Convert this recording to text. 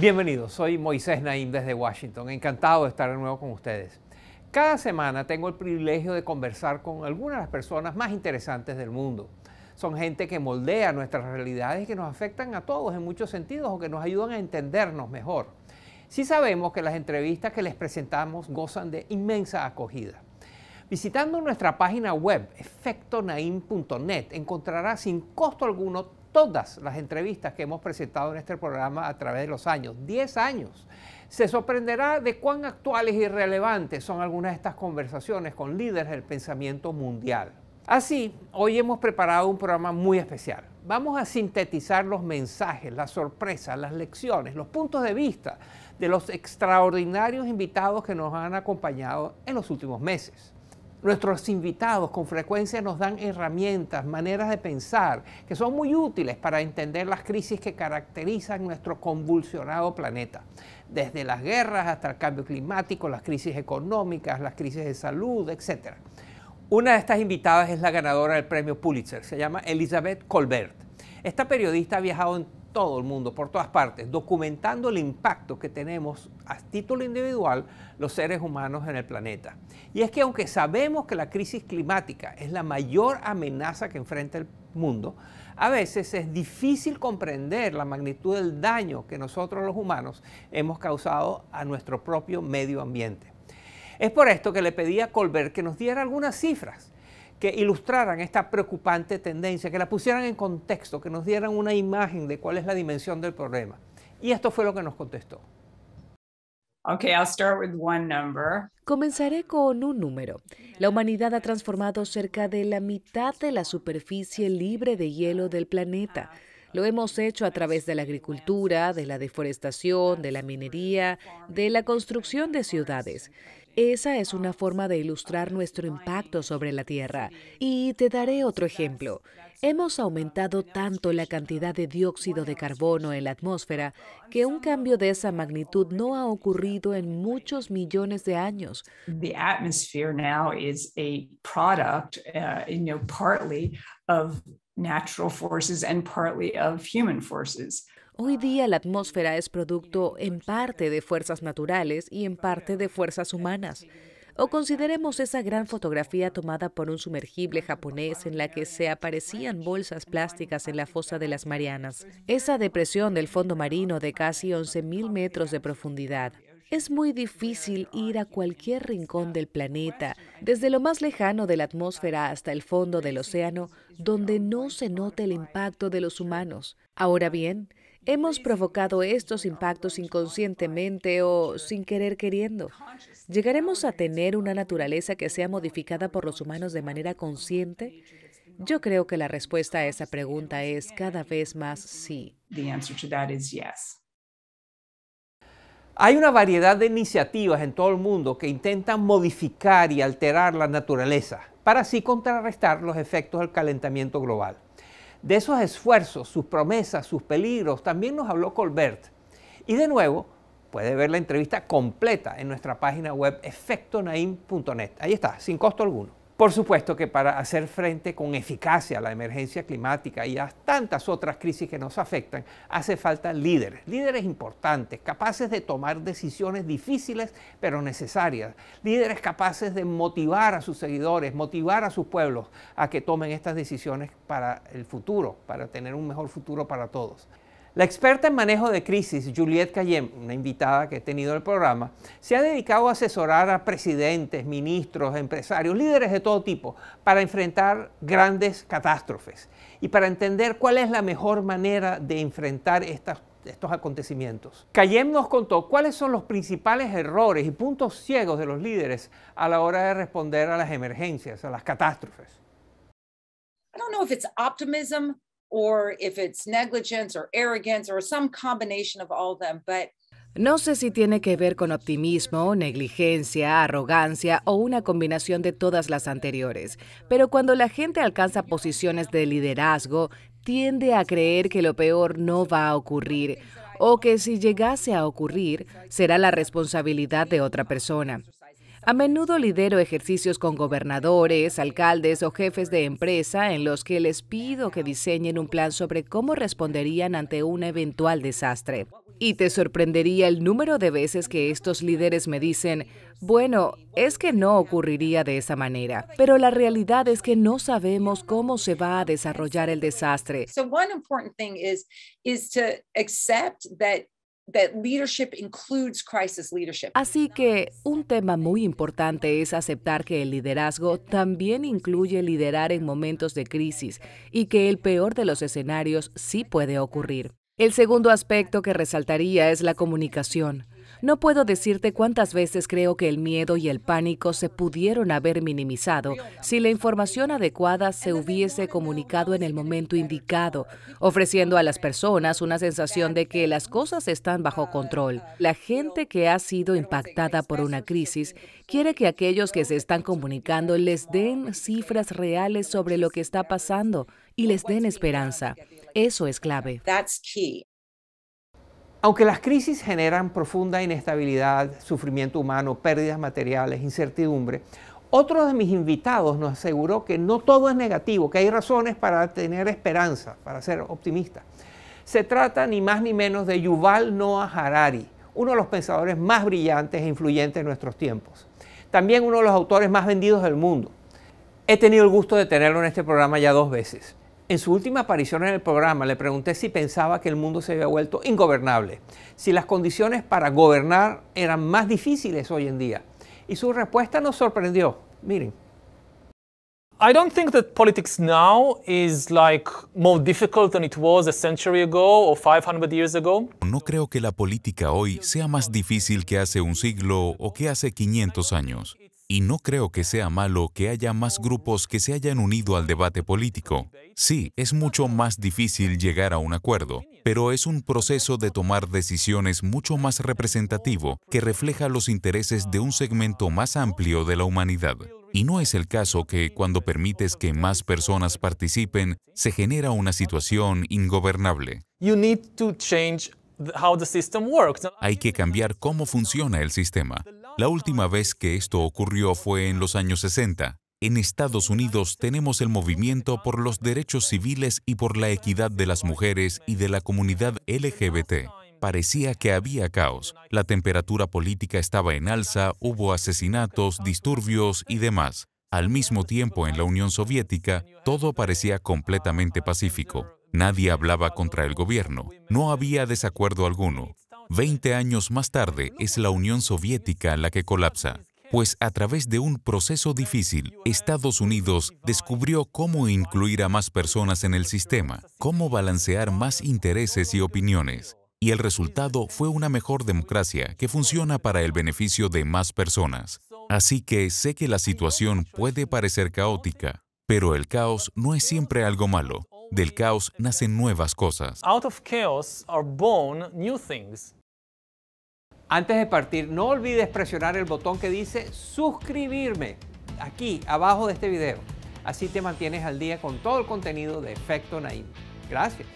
Bienvenidos, soy Moisés Naim desde Washington, encantado de estar de nuevo con ustedes. Cada semana tengo el privilegio de conversar con algunas de las personas más interesantes del mundo. Son gente que moldea nuestras realidades y que nos afectan a todos en muchos sentidos o que nos ayudan a entendernos mejor. Sí sabemos que las entrevistas que les presentamos gozan de inmensa acogida. Visitando nuestra página web efectonaim.net encontrará sin costo alguno todas las entrevistas que hemos presentado en este programa a través de los años, 10 años. Se sorprenderá de cuán actuales y relevantes son algunas de estas conversaciones con líderes del pensamiento mundial. Así, hoy hemos preparado un programa muy especial. Vamos a sintetizar los mensajes, las sorpresas, las lecciones, los puntos de vista de los extraordinarios invitados que nos han acompañado en los últimos meses. Nuestros invitados con frecuencia nos dan herramientas, maneras de pensar, que son muy útiles para entender las crisis que caracterizan nuestro convulsionado planeta. Desde las guerras hasta el cambio climático, las crisis económicas, las crisis de salud, etc. Una de estas invitadas es la ganadora del premio Pulitzer, se llama Elizabeth Colbert. Esta periodista ha viajado en todo el mundo, por todas partes, documentando el impacto que tenemos a título individual los seres humanos en el planeta. Y es que aunque sabemos que la crisis climática es la mayor amenaza que enfrenta el mundo, a veces es difícil comprender la magnitud del daño que nosotros los humanos hemos causado a nuestro propio medio ambiente. Es por esto que le pedí a Colbert que nos diera algunas cifras que ilustraran esta preocupante tendencia, que la pusieran en contexto, que nos dieran una imagen de cuál es la dimensión del problema. Y esto fue lo que nos contestó. Comenzaré con un número. La humanidad ha transformado cerca de la mitad de la superficie libre de hielo del planeta. Lo hemos hecho a través de la agricultura, de la deforestación, de la minería, de la construcción de ciudades. Esa es una forma de ilustrar nuestro impacto sobre la Tierra. Y te daré otro ejemplo. Hemos aumentado tanto la cantidad de dióxido de carbono en la atmósfera que un cambio de esa magnitud no ha ocurrido en muchos millones de años. The atmosphere now is a product, uh, you know, partly of Hoy día la atmósfera es producto en parte de fuerzas naturales y en parte de fuerzas humanas. O consideremos esa gran fotografía tomada por un sumergible japonés en la que se aparecían bolsas plásticas en la fosa de las Marianas, esa depresión del fondo marino de casi 11.000 metros de profundidad. Es muy difícil ir a cualquier rincón del planeta, desde lo más lejano de la atmósfera hasta el fondo del océano, donde no se note el impacto de los humanos. Ahora bien, Hemos provocado estos impactos inconscientemente o sin querer queriendo. ¿Llegaremos a tener una naturaleza que sea modificada por los humanos de manera consciente? Yo creo que la respuesta a esa pregunta es cada vez más sí. Hay una variedad de iniciativas en todo el mundo que intentan modificar y alterar la naturaleza para así contrarrestar los efectos del calentamiento global. De esos esfuerzos, sus promesas, sus peligros, también nos habló Colbert. Y de nuevo, puede ver la entrevista completa en nuestra página web efectonaim.net. Ahí está, sin costo alguno. Por supuesto que para hacer frente con eficacia a la emergencia climática y a tantas otras crisis que nos afectan, hace falta líderes, líderes importantes, capaces de tomar decisiones difíciles pero necesarias, líderes capaces de motivar a sus seguidores, motivar a sus pueblos a que tomen estas decisiones para el futuro, para tener un mejor futuro para todos. La experta en manejo de crisis, Juliette Cayem, una invitada que he tenido el programa, se ha dedicado a asesorar a presidentes, ministros, empresarios, líderes de todo tipo para enfrentar grandes catástrofes y para entender cuál es la mejor manera de enfrentar estos acontecimientos. Cayem nos contó cuáles son los principales errores y puntos ciegos de los líderes a la hora de responder a las emergencias, a las catástrofes. I don't know if it's optimism or if it's negligence or arrogance or some combination of all them, but No sé si tiene que ver con optimismo, negligencia, arrogancia o una combinación de todas las anteriores, pero cuando la gente alcanza posiciones de liderazgo, tiende a creer que lo peor no va a ocurrir o que si llegase a ocurrir será la responsabilidad de otra persona. A menudo lidero ejercicios con gobernadores, alcaldes o jefes de empresa en los que les pido que diseñen un plan sobre cómo responderían ante un eventual desastre. Y te sorprendería el número de veces que estos líderes me dicen, bueno, es que no ocurriría de esa manera, pero la realidad es que no sabemos cómo se va a desarrollar el desastre. So one important thing is, is to accept that Así que un tema muy importante es aceptar que el liderazgo también incluye liderar en momentos de crisis y que el peor de los escenarios sí puede ocurrir. El segundo aspecto que resaltaría es la comunicación. No puedo decirte cuántas veces creo que el miedo y el pánico se pudieron haber minimizado si la información adecuada se hubiese comunicado en el momento indicado, ofreciendo a las personas una sensación de que las cosas están bajo control. La gente que ha sido impactada por una crisis quiere que aquellos que se están comunicando les den cifras reales sobre lo que está pasando y les den esperanza. Eso es clave. Aunque las crisis generan profunda inestabilidad, sufrimiento humano, pérdidas materiales, incertidumbre, otro de mis invitados nos aseguró que no todo es negativo, que hay razones para tener esperanza, para ser optimista. Se trata ni más ni menos de Yuval Noah Harari, uno de los pensadores más brillantes e influyentes de nuestros tiempos. También uno de los autores más vendidos del mundo. He tenido el gusto de tenerlo en este programa ya dos veces. En su última aparición en el programa le pregunté si pensaba que el mundo se había vuelto ingobernable, si las condiciones para gobernar eran más difíciles hoy en día. Y su respuesta nos sorprendió. Miren. I don't think that politics now is like more difficult than it was a century ago or years ago. No creo que la política hoy sea más difícil que hace un siglo o que hace 500 años y no creo que sea malo que haya más grupos que se hayan unido al debate político. Sí, es mucho más difícil llegar a un acuerdo, pero es un proceso de tomar decisiones mucho más representativo que refleja los intereses de un segmento más amplio de la humanidad. Y no es el caso que cuando permites que más personas participen, se genera una situación ingobernable. Hay que cambiar cómo funciona el sistema. La última vez que esto ocurrió fue en los años 60. En Estados Unidos tenemos el movimiento por los derechos civiles y por la equidad de las mujeres y de la comunidad LGBT. Parecía que había caos. La temperatura política estaba en alza, hubo asesinatos, disturbios y demás. Al mismo tiempo, en la Unión Soviética, todo parecía completamente pacífico. Nadie hablaba contra el gobierno. No había desacuerdo alguno. Veinte años más tarde es la Unión Soviética la que colapsa, pues a través de un proceso difícil, Estados Unidos descubrió cómo incluir a más personas en el sistema, cómo balancear más intereses y opiniones, y el resultado fue una mejor democracia que funciona para el beneficio de más personas. Así que sé que la situación puede parecer caótica, pero el caos no es siempre algo malo. Del caos nacen nuevas cosas. Antes de partir, no olvides presionar el botón que dice suscribirme aquí abajo de este video. Así te mantienes al día con todo el contenido de Efecto Naim. Gracias.